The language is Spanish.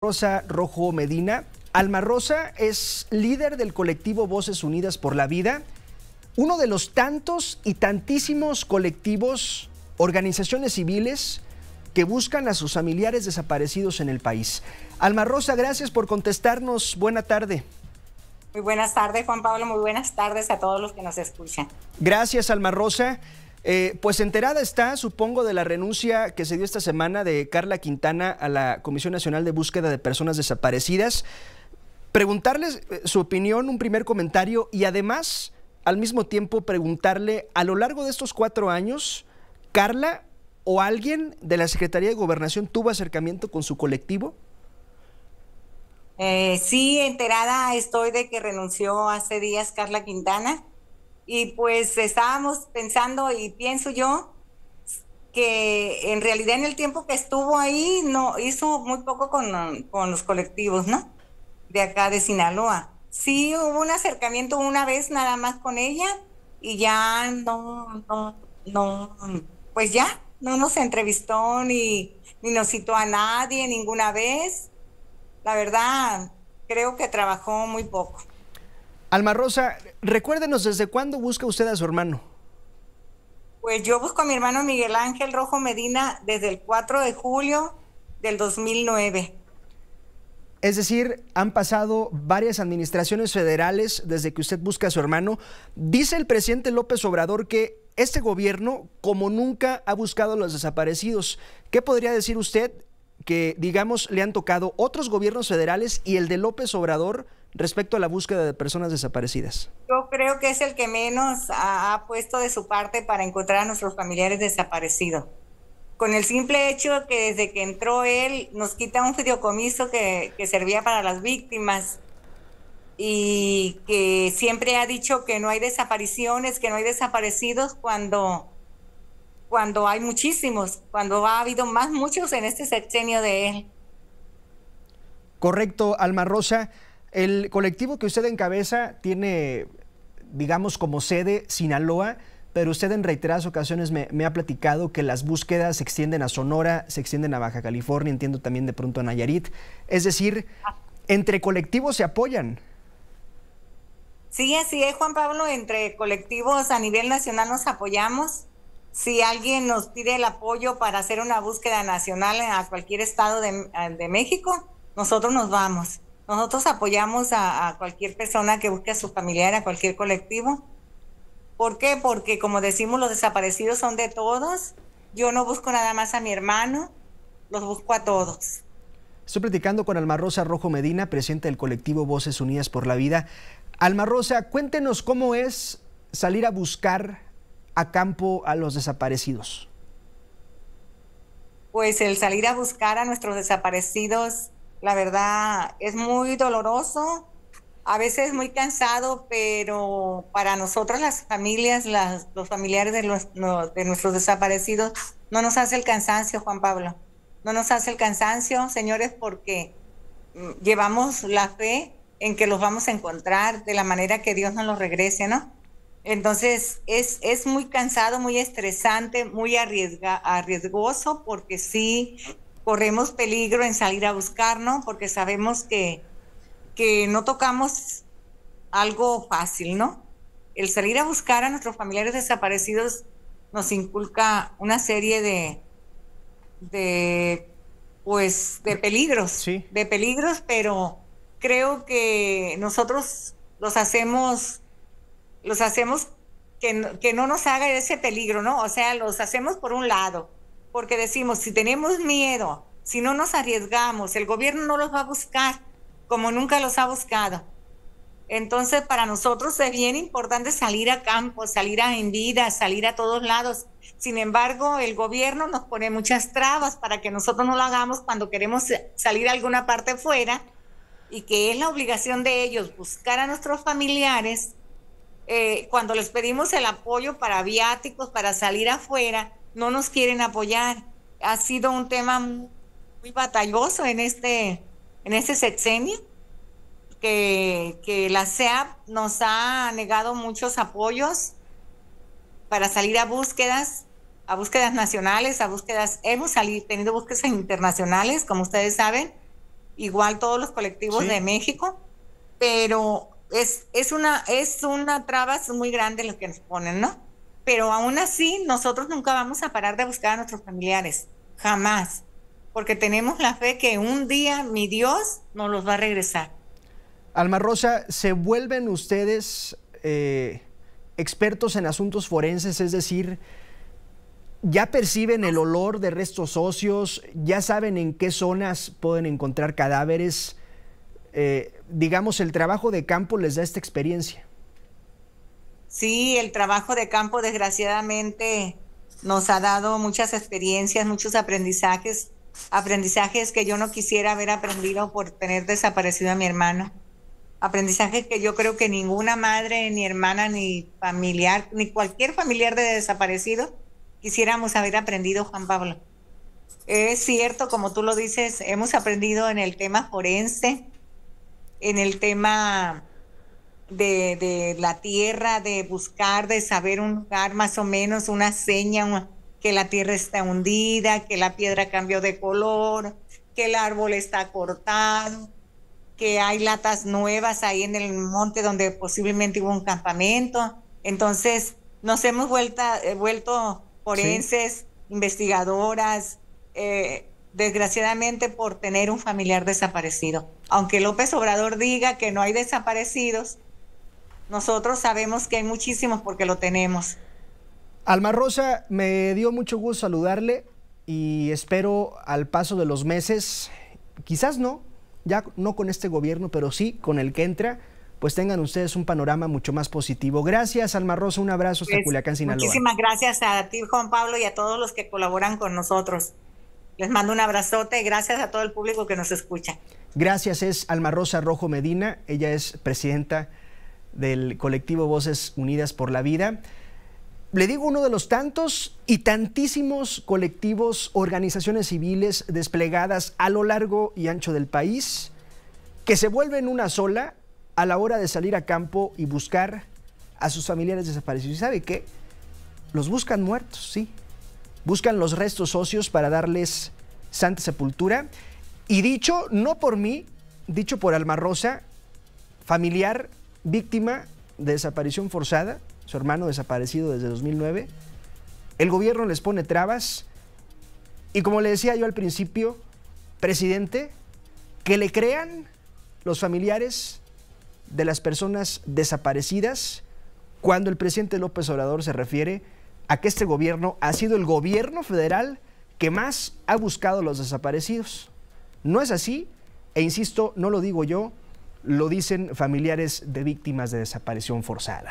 Rosa Rojo Medina. Alma Rosa es líder del colectivo Voces Unidas por la Vida, uno de los tantos y tantísimos colectivos, organizaciones civiles que buscan a sus familiares desaparecidos en el país. Alma Rosa, gracias por contestarnos. Buena tarde. Muy buenas tardes, Juan Pablo. Muy buenas tardes a todos los que nos escuchan. Gracias, Alma Rosa. Eh, pues enterada está, supongo, de la renuncia que se dio esta semana de Carla Quintana a la Comisión Nacional de Búsqueda de Personas Desaparecidas. Preguntarles eh, su opinión, un primer comentario y además, al mismo tiempo, preguntarle a lo largo de estos cuatro años, Carla o alguien de la Secretaría de Gobernación tuvo acercamiento con su colectivo. Eh, sí, enterada estoy de que renunció hace días Carla Quintana. Y pues estábamos pensando y pienso yo que en realidad en el tiempo que estuvo ahí no hizo muy poco con, los colectivos, ¿no? De acá de Sinaloa. Sí hubo un acercamiento una vez nada más con ella y ya no, no, no, pues ya no nos entrevistó ni, ni nos citó a nadie ninguna vez. La verdad, creo que trabajó muy poco. Alma Rosa, recuérdenos desde cuándo busca usted a su hermano. Pues yo busco a mi hermano Miguel Ángel Rojo Medina desde el 4 de julio del 2009. Es decir, han pasado varias administraciones federales desde que usted busca a su hermano. Dice el presidente López Obrador que este gobierno, como nunca, ha buscado a los desaparecidos. ¿Qué podría decir usted que, digamos, le han tocado otros gobiernos federales y el de López Obrador respecto a la búsqueda de personas desaparecidas? Yo creo que es el que menos ha, puesto de su parte para encontrar a nuestros familiares desaparecidos. Con el simple hecho que desde que entró él nos quita un fideocomiso que, que servía para las víctimas y que siempre ha dicho que no hay desapariciones, que no hay desaparecidos cuando cuando hay muchísimos, cuando ha habido más muchos en este sexenio de él. Correcto, Alma Rosa. El colectivo que usted encabeza tiene, digamos, como sede Sinaloa, pero usted en reiteradas ocasiones me, ha platicado que las búsquedas se extienden a Sonora, se extienden a Baja California, entiendo también de pronto a Nayarit. Es decir, entre colectivos se apoyan. Sí, así es, Juan Pablo, entre colectivos a nivel nacional nos apoyamos si alguien nos pide el apoyo para hacer una búsqueda nacional a cualquier estado de, México, nosotros nos vamos. Nosotros apoyamos a, cualquier persona que busque a su familiar, a cualquier colectivo. ¿Por qué? Porque como decimos, los desaparecidos son de todos. Yo no busco nada más a mi hermano, los busco a todos. Estoy platicando con Alma Rosa Rojo Medina, presidenta del colectivo Voces Unidas por la Vida. Alma Rosa, cuéntenos cómo es salir a buscar a campo a los desaparecidos? Pues el salir a buscar a nuestros desaparecidos, la verdad, es muy doloroso, a veces muy cansado, pero para nosotros las familias, los familiares de, los, de nuestros desaparecidos, no nos hace el cansancio, Juan Pablo. No nos hace el cansancio, señores, porque mm, llevamos la fe en que los vamos a encontrar de la manera que Dios nos los regrese, ¿no? Entonces es, es muy cansado, muy estresante, muy arriesga, arriesgoso porque sí corremos peligro en salir a buscar, ¿no? porque sabemos que, no tocamos algo fácil, ¿no? El salir a buscar a nuestros familiares desaparecidos nos inculca una serie de, de pues, de peligros, de peligros, pero creo que nosotros los hacemos los hacemos que no, que no nos haga ese peligro, ¿no? O sea, los hacemos por un lado, porque decimos, si tenemos miedo, si no nos arriesgamos, el gobierno no los va a buscar como nunca los ha buscado. Entonces, para nosotros es bien importante salir a campo, salir a en vida, salir a todos lados. Sin embargo, el gobierno nos pone muchas trabas para que nosotros no lo hagamos cuando queremos salir a alguna parte fuera y que es la obligación de ellos buscar a nuestros familiares, eh, cuando les pedimos el apoyo para viáticos, para salir afuera, no nos quieren apoyar. Ha sido un tema muy, batalloso en este, en este sexenio, que, que la SEAP nos ha negado muchos apoyos para salir a búsquedas, a búsquedas nacionales, a búsquedas, hemos salido, tenido búsquedas internacionales, como ustedes saben, igual todos los colectivos de México, pero es, una, es una traba muy grande lo que nos ponen, ¿no? Pero aún así, nosotros nunca vamos a parar de buscar a nuestros familiares, jamás, porque tenemos la fe que un día mi Dios nos los va a regresar. Alma Rosa, ¿se vuelven ustedes eh, expertos en asuntos forenses? Es decir, ¿ya perciben el olor de restos socios, ¿Ya saben en qué zonas pueden encontrar cadáveres? Eh, digamos, el trabajo de campo les da esta experiencia. Sí, el trabajo de campo desgraciadamente nos ha dado muchas experiencias, muchos aprendizajes, aprendizajes que yo no quisiera haber aprendido por tener desaparecido a mi hermano. Aprendizajes que yo creo que ninguna madre, ni hermana, ni familiar, ni cualquier familiar de desaparecido quisiéramos haber aprendido, Juan Pablo. Es cierto, como tú lo dices, hemos aprendido en el tema forense, en el tema de, la tierra, de buscar, de saber un lugar más o menos, una seña, que la tierra está hundida, que la piedra cambió de color, que el árbol está cortado, que hay latas nuevas ahí en el monte donde posiblemente hubo un campamento. Entonces, nos hemos eh, vuelto forenses, investigadoras, eh, desgraciadamente por tener un familiar desaparecido. Aunque López Obrador diga que no hay desaparecidos, nosotros sabemos que hay muchísimos porque lo tenemos. Alma Rosa, me dio mucho gusto saludarle y espero al paso de los meses, quizás no, ya no con este gobierno, pero sí con el que entra, pues tengan ustedes un panorama mucho más positivo. Gracias, Alma Rosa, un abrazo hasta pues, Culiacán, Sinaloa. Muchísimas gracias a ti, Juan Pablo, y a todos los que colaboran con nosotros. Les mando un abrazote. Gracias a todo el público que nos escucha. Gracias, es Alma Rosa Rojo Medina. Ella es presidenta del colectivo Voces Unidas por la Vida. Le digo uno de los tantos y tantísimos colectivos, organizaciones civiles desplegadas a lo largo y ancho del país, que se vuelven una sola a la hora de salir a campo y buscar a sus familiares desaparecidos. ¿Y sabe qué? Los buscan muertos, sí, Buscan los restos socios para darles santa sepultura. Y dicho no por mí, dicho por Alma Rosa, familiar, víctima de desaparición forzada, su hermano desaparecido desde 2009. El gobierno les pone trabas. Y como le decía yo al principio, presidente, que le crean los familiares de las personas desaparecidas cuando el presidente López Obrador se refiere a que este gobierno ha sido el gobierno federal que más ha buscado a los desaparecidos. No es así, e insisto, no lo digo yo, lo dicen familiares de víctimas de desaparición forzada.